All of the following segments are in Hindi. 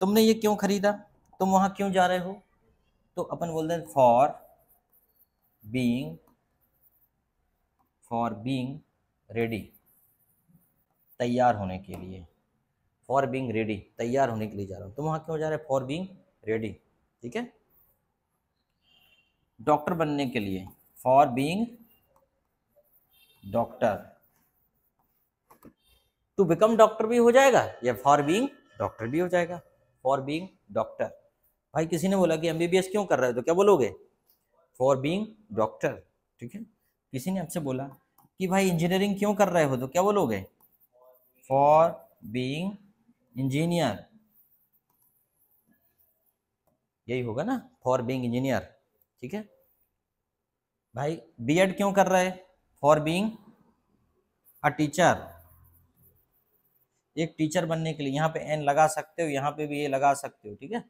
तुमने ये क्यों खरीदा तुम वहां क्यों जा रहे हो तो अपन बोलते हैं for being for being ready तैयार होने के लिए फॉर बीइंग रेडी तैयार होने के लिए जा रहा हूँ तुम वहां क्यों जा रहे हो फॉर बीइंग रेडी ठीक है डॉक्टर बनने के लिए for being doctor to become doctor भी हो जाएगा या फॉर बीइंग डॉक्टर भी हो जाएगा फॉर बींग डॉक्टर भाई किसी ने बोला कि एम क्यों कर रहे हो तो क्या बोलोगे फॉर बींग डॉक्टर ठीक है किसी ने आपसे बोला कि भाई इंजीनियरिंग क्यों कर रहे हो तो क्या बोलोगे फॉर बींग इंजीनियर यही होगा ना फॉर बींग इंजीनियर ठीक है भाई बी क्यों कर रहे हैं फॉर बींग अ टीचर एक टीचर बनने के लिए यहाँ पे एन लगा सकते हो यहाँ पे भी ये लगा सकते हो ठीक है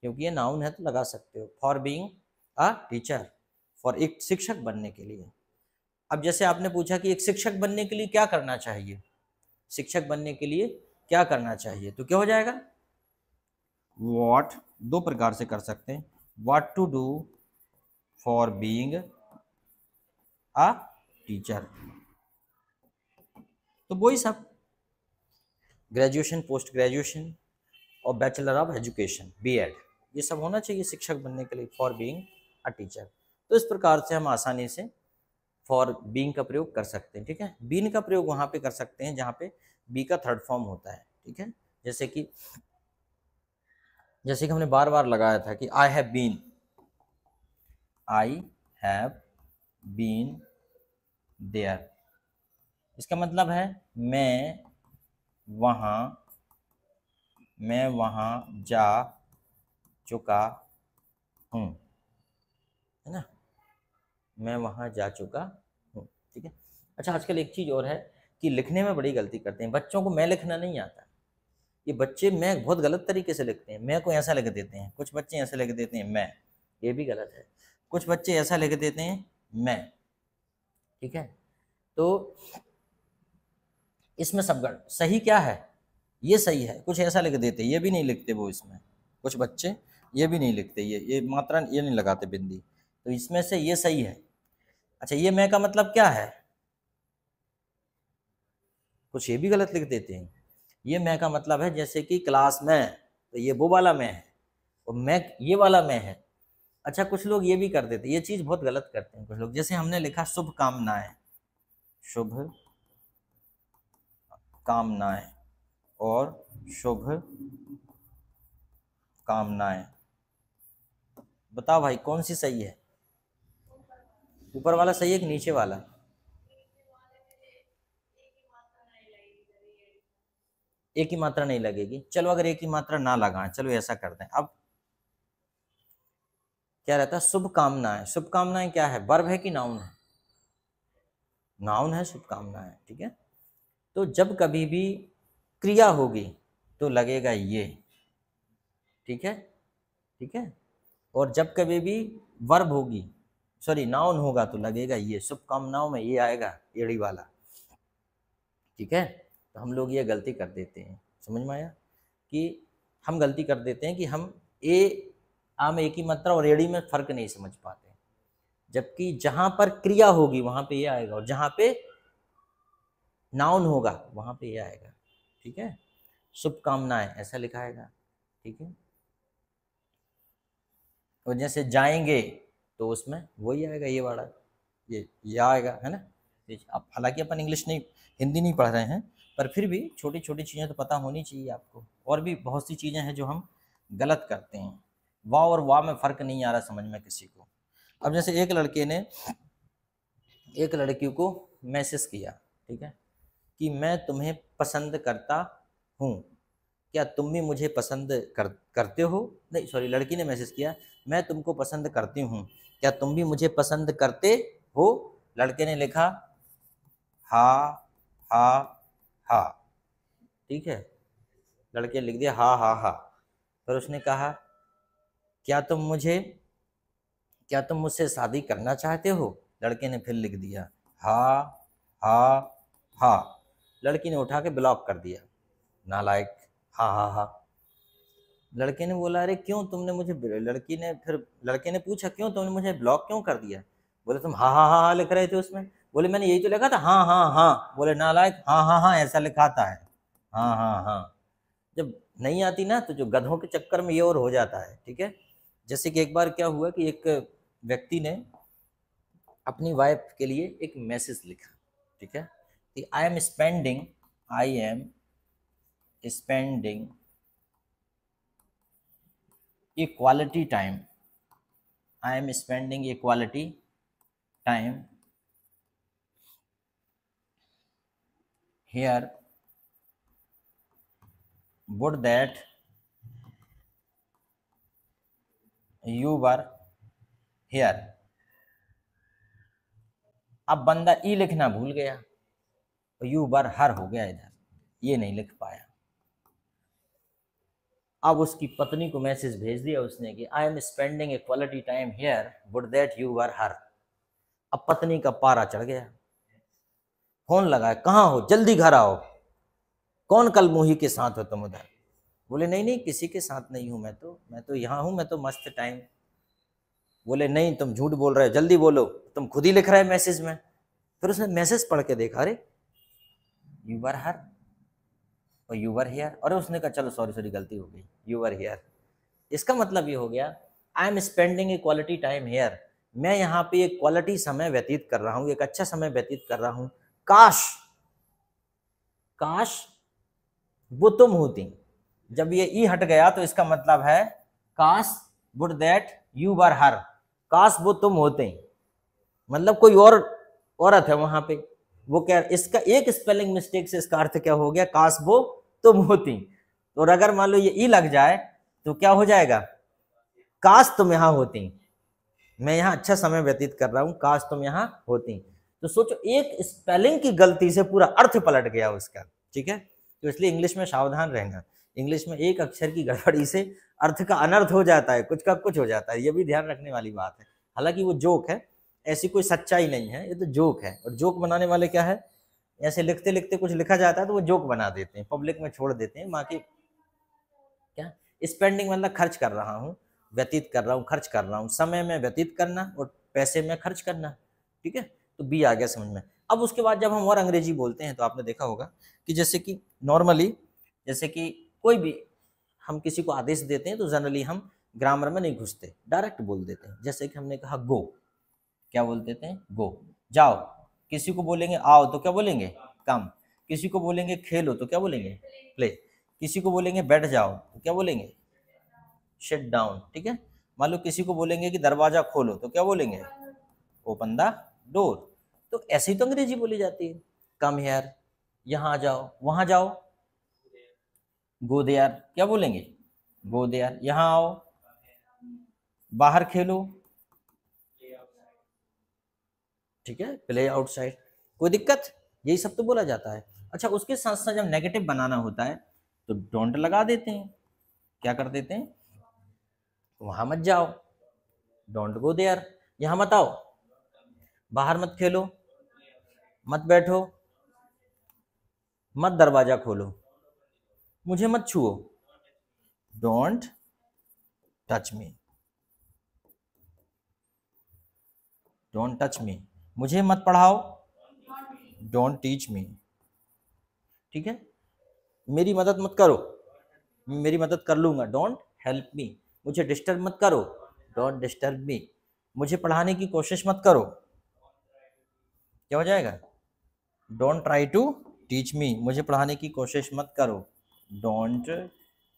क्योंकि ये नाउन है तो लगा सकते हो for being a teacher for एक शिक्षक बनने के लिए अब जैसे आपने पूछा कि एक शिक्षक बनने के लिए क्या करना चाहिए शिक्षक बनने के लिए क्या करना चाहिए तो क्या हो जाएगा वॉट दो प्रकार से कर सकते हैं what to do for being teacher तो वही सब ग्रेजुएशन पोस्ट ग्रेजुएशन और बैचलर ऑफ एजुकेशन बीएड ये सब होना चाहिए शिक्षक बनने के लिए फॉर बीइंग अ टीचर तो इस प्रकार से हम आसानी से फॉर बींग का प्रयोग कर सकते हैं ठीक है बीन का प्रयोग वहाँ पे कर सकते हैं जहाँ पे बी का थर्ड फॉर्म होता है ठीक है जैसे कि जैसे कि हमने बार बार लगाया था कि I have been I have been there इसका मतलब है मैं वहाँ मैं वहाँ जा चुका हूँ है ना मैं वहाँ जा चुका हूँ ठीक है अच्छा आजकल एक चीज़ और है कि लिखने में बड़ी गलती करते हैं बच्चों को मैं लिखना नहीं आता ये बच्चे मैं बहुत गलत तरीके से लिखते हैं मैं को ऐसा लिख देते हैं कुछ बच्चे ऐसे लिख देते हैं मैं ये भी गलत है कुछ बच्चे ऐसा लिख देते हैं मैं ठीक है तो इसमें सबगढ़ सही क्या है ये सही है कुछ ऐसा लिख देते ये भी नहीं लिखते वो इसमें कुछ बच्चे ये भी नहीं लिखते ये ये मात्रा ये नहीं लगाते बिंदी तो इसमें से ये सही है अच्छा ये मैं का मतलब क्या है कुछ ये भी गलत लिख देते हैं ये मैं का मतलब है जैसे कि क्लास में तो ये वो वाला मैं है और मैं ये वाला मैं है अच्छा कुछ लोग ये भी कर देते ये चीज़ बहुत गलत करते हैं कुछ लोग जैसे हमने लिखा शुभ कामनाएं शुभ कामनाएं और शुभ कामनाएं बताओ भाई कौन सी सही है ऊपर वाला सही है कि नीचे वाला एक ही मात्रा नहीं लगेगी चलो अगर एक ही मात्रा ना लगाएं चलो ऐसा करते हैं अब क्या रहता है शुभकामनाएं शुभकामनाएं क्या है वर्ब है कि नाउन है नाउन है शुभकामनाएं ठीक है तो जब कभी भी क्रिया होगी तो लगेगा ये ठीक है ठीक है और जब कभी भी वर्ब होगी सॉरी नाउन होगा तो लगेगा ये शुभकामनाओं में ये आएगा एड़ी वाला ठीक है तो हम लोग ये गलती कर देते हैं समझ में आया कि हम गलती कर देते हैं कि हम ए आम एक ही मात्रा और एड़ी में फर्क नहीं समझ पाते जबकि जहां पर क्रिया होगी वहां पे ये आएगा और जहाँ पे नाउन होगा वहाँ पे ये आएगा ठीक है शुभकामनाएं ऐसा लिखा ठीक है और जैसे जाएंगे तो उसमें वही आएगा ये वाला ये ये आएगा है ना आप हालांकि अपन इंग्लिश नहीं हिंदी नहीं पढ़ रहे हैं पर फिर भी छोटी छोटी चीज़ें तो पता होनी चाहिए आपको और भी बहुत सी चीज़ें हैं जो हम गलत करते हैं वाह और वाह में फ़र्क नहीं आ रहा समझ में किसी को अब जैसे एक लड़के ने एक लड़की को मैसेज किया ठीक है कि मैं तुम्हें पसंद करता हूँ क्या तुम भी मुझे पसंद कर करते हो नहीं सॉरी लड़की ने मैसेज किया मैं तुमको पसंद करती हूँ क्या तुम भी मुझे पसंद करते हो लड़के ने लिखा हा हा हा ठीक है लड़के लिख दिया हा हा हा फिर उसने कहा क्या तुम मुझे क्या तुम मुझसे शादी करना चाहते हो लड़के ने फिर लिख दिया हा हा हा लड़की ने उठा के ब्लॉक कर दिया नालायक हा हा हा लड़के ने बोला अरे क्यों तुमने मुझे लड़की ने फिर लड़के ने पूछा क्यों तुमने मुझे ब्लॉक क्यों कर दिया बोले तुम हा हा हा हा लिख रहे थे उसमें बोले मैंने यही तो लिखा था हाँ हाँ हाँ बोले नालायक हाँ हाँ हाँ ऐसा लिखाता है हाँ हाँ हाँ जब नहीं आती ना तो जो गधों के चक्कर में ये और हो जाता है ठीक है जैसे कि एक बार क्या हुआ कि एक व्यक्ति ने अपनी वाइफ के लिए एक मैसेज लिखा ठीक है the i am spending i am spending a quality time i am spending a quality time here would that you were here अब बंदा ई लिखना भूल गया तो यू बार हर हो गया इधर ये नहीं लिख पाया अब उसकी पत्नी को मैसेज भेज दिया उसने कि I am spending a quality time here would that you are here अब पत्नी का पारा चढ़ गया फोन लगाया कहाँ हो जल्दी घर आओ कौन कल मोही के साथ हो तुम उधर बोले नहीं नहीं किसी के साथ नहीं हूँ मैं तो मैं तो यहाँ हूँ मैं तो मस्त टाइम बोले नहीं तुम झूठ बोल रहे हो जल्दी बोलो तुम खुद ही लिख रहे हो मैसेज में फिर उसने मैसेज पढ़ के देखा अरे यू वर हर और यू वर हेयर और उसने कहा चलो सॉरी सॉरी गलती हो गई यू वर हेयर इसका मतलब ये हो गया I am spending a quality time here मैं यहाँ पे एक क्वालिटी समय व्यतीत कर रहा हूँ एक अच्छा समय व्यतीत कर रहा हूँ काश काश वो तुम होती जब ये ई e हट गया तो इसका मतलब है काश would that you were here काश वो तुम होते मतलब कोई और औरत है वहां पे वो क्या इसका एक स्पेलिंग मिस्टेक से इसका अर्थ क्या हो गया कासबो तो मोती और अगर मान लो ये ई लग जाए तो क्या हो जाएगा काश तुम यहाँ होती मैं यहां अच्छा समय व्यतीत कर रहा हूँ काश तुम यहां होती तो सोचो एक स्पेलिंग की गलती से पूरा अर्थ पलट गया उसका ठीक है तो इसलिए इंग्लिश में सावधान रहना इंग्लिश में एक अक्षर की गड़बड़ी से अर्थ का अनर्थ हो जाता है कुछ का कुछ हो जाता है ये भी ध्यान रखने वाली बात है हालांकि वो जोक है ऐसी कोई सच्चाई नहीं है ये तो जोक है और जोक बनाने वाले क्या है ऐसे लिखते लिखते कुछ लिखा जाता है तो वो जोक बना देते हैं पब्लिक में छोड़ देते हैं बाकी क्या स्पेंडिंग मतलब खर्च कर रहा हूँ व्यतीत कर रहा हूँ खर्च कर रहा हूँ समय में व्यतीत करना और पैसे में खर्च करना ठीक है तो बी आ गया समझ में अब उसके बाद जब हम और अंग्रेजी बोलते हैं तो आपने देखा होगा कि जैसे कि नॉर्मली जैसे कि कोई भी हम किसी को आदेश देते हैं तो जनरली हम ग्रामर में नहीं घुसते डायरेक्ट बोल देते हैं जैसे कि हमने कहा गो क्या बोलते थे गो जाओ किसी को बोलेंगे आओ तो क्या बोलेंगे कम किसी को बोलेंगे खेलो तो क्या बोलेंगे प्ले किसी को बोलेंगे बैठ जाओ तो क्या बोलेंगे शेट डाउन ठीक है मान लो किसी को बोलेंगे कि दरवाजा खोलो तो क्या बोलेंगे ओपन द डोर तो ऐसे ही तो अंग्रेजी बोली जाती है कम हेयर यहाँ जाओ वहां जाओ गो देयर क्या बोलेंगे गो देयर यहाँ आओ बाहर खेलो ठीक है प्ले आउटसाइड कोई दिक्कत यही सब तो बोला जाता है अच्छा उसके साथ साथ जब नेगेटिव बनाना होता है तो डोंट लगा देते हैं क्या कर देते हैं वहां मत जाओ डोंट गो देयर यहां मत आओ बाहर मत खेलो मत बैठो मत दरवाजा खोलो मुझे मत छुओ don't touch me don't touch me मुझे मत पढ़ाओ डोंट टीच मी ठीक है मेरी मदद मत करो मेरी मदद कर लूँगा डोंट हेल्प मी मुझे डिस्टर्ब मत करो डोंट डिस्टर्ब मी मुझे पढ़ाने की कोशिश मत करो क्या हो जाएगा don't try to teach me मुझे पढ़ाने की कोशिश मत करो don't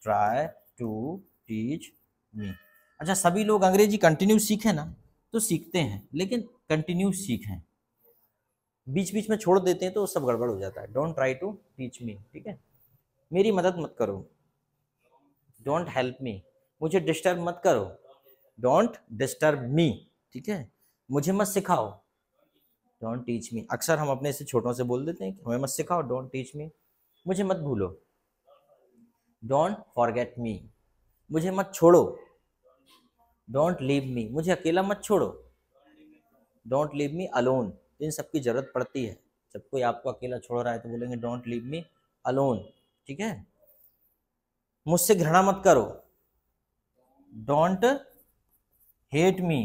try to teach me अच्छा सभी लोग अंग्रेजी कंटिन्यू सीखे ना तो सीखते हैं लेकिन कंटिन्यू सीखें बीच बीच में छोड़ देते हैं तो सब गड़बड़ हो जाता है don't try to teach me ठीक है मेरी मदद मत करो डोंट हेल्प मी मुझे डिस्टर्ब मत करो डोंट डिस्टर्ब मी ठीक है मुझे मत सिखाओ डोंट टीच मी अक्सर हम अपने से छोटों से बोल देते हैं कि हमें मत सिखाओ डोंट टीच मी मुझे मत भूलो डोंट फॉरगेट मी मुझे मत छोड़ो डोंट लीव मी मुझे अकेला मत छोड़ो डोंट लीव मी अलोन इन सबकी ज़रूरत पड़ती है जब कोई आपको अकेला छोड़ रहा है तो बोलेंगे डोंट लीव मी अलोन ठीक है मुझसे घृणा मत करो डोंट हेट मी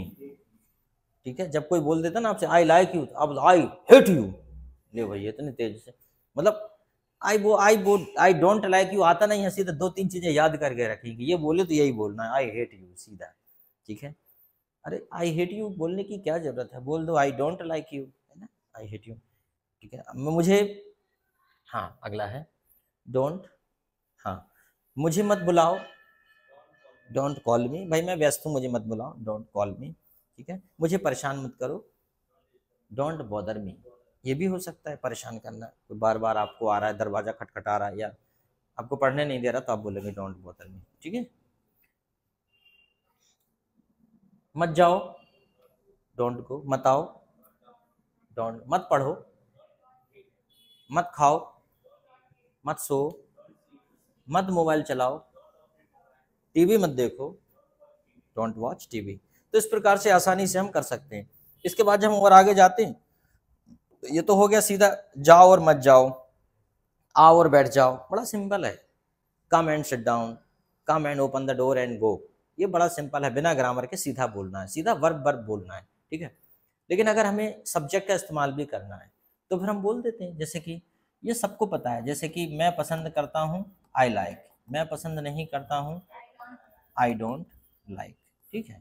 ठीक है जब कोई बोल देता ना आपसे आई लाइक यू अब तो आई हेट यू ले भैया इतने तो तेज से मतलब आई वो आई वो आई डोंट लाइक यू आता नहीं है सीधा दो तीन चीज़ें याद करके रखेंगे ये बोले तो यही बोलना है आई हेट यू सीधा ठीक है अरे आई हेट यू बोलने की क्या ज़रूरत है बोल दो आई डोंट लाइक यू है ना आई हेट यू ठीक है मुझे हाँ अगला है डोंट हाँ मुझे मत बुलाओ डोंट कॉल मी भाई मैं व्यस्त हूँ मुझे मत बुलाओ डोंट कॉल मी ठीक है मुझे परेशान मत करो डोंट बॉदर मी ये भी हो सकता है परेशान करना कोई बार बार आपको आ रहा है दरवाज़ा खटखटा रहा है या आपको पढ़ने नहीं दे रहा तो आप बोलेंगे डोंट बॉदर मी ठीक है मत जाओ डोंट गो मत आओ डोंट मत पढ़ो मत खाओ मत सो मत मोबाइल चलाओ टीवी मत देखो डोंट वॉच टीवी तो इस प्रकार से आसानी से हम कर सकते हैं इसके बाद जब हम और आगे जाते हैं तो ये तो हो गया सीधा जाओ और मत जाओ आओ और बैठ जाओ बड़ा सिंपल है come and shut down come and open the door and go ये बड़ा सिंपल है बिना ग्रामर के सीधा बोलना है सीधा वर्ब वर्ब बोलना है ठीक है लेकिन अगर हमें सब्जेक्ट का इस्तेमाल भी करना है तो फिर हम बोल देते हैं जैसे कि ये सबको पता है जैसे कि मैं पसंद करता हूँ आई लाइक मैं पसंद नहीं करता हूँ आई डोंट लाइक ठीक है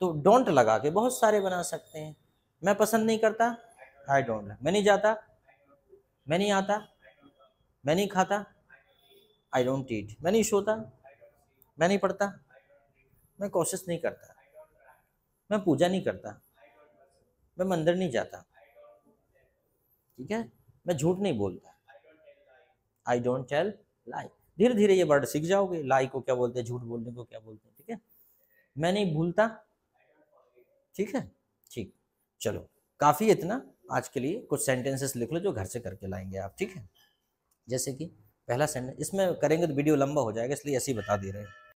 तो डोंट लगा के बहुत सारे बना सकते हैं मैं पसंद नहीं करता आई डोंट लाइक मैं नहीं जाता मैं नहीं आता मैं नहीं खाता आई डोंट ईट मैं नहीं सोता मैं नहीं पढ़ता मैं कोशिश नहीं करता मैं पूजा नहीं करता मैं मंदिर नहीं जाता ठीक है मैं झूठ नहीं बोलता आई डोंट टेल लाई धीरे धीरे ये वर्ड सीख जाओगे लाई को क्या बोलते हैं झूठ बोलने को क्या बोलते हैं ठीक है मैं नहीं भूलता ठीक है ठीक चलो काफ़ी इतना आज के लिए कुछ सेंटेंसेस लिख लो जो घर से करके लाएंगे आप ठीक है जैसे कि पहला सेंटेंस इसमें करेंगे तो वीडियो लंबा हो जाएगा इसलिए ऐसे ही बता दे रहे हैं